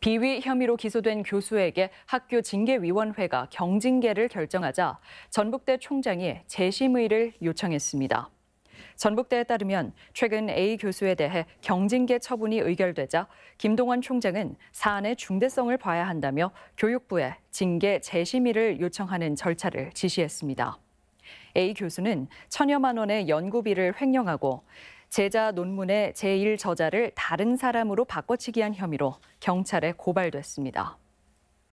비위 혐의로 기소된 교수에게 학교 징계위원회가 경징계를 결정하자 전북대 총장이 재심의를 요청했습니다. 전북대에 따르면 최근 A 교수에 대해 경징계 처분이 의결되자 김동원 총장은 사안의 중대성을 봐야 한다며 교육부에 징계 재심의를 요청하는 절차를 지시했습니다. A 교수는 천여만 원의 연구비를 횡령하고 제자 논문의 제1저자를 다른 사람으로 바꿔치기한 혐의로 경찰에 고발됐습니다.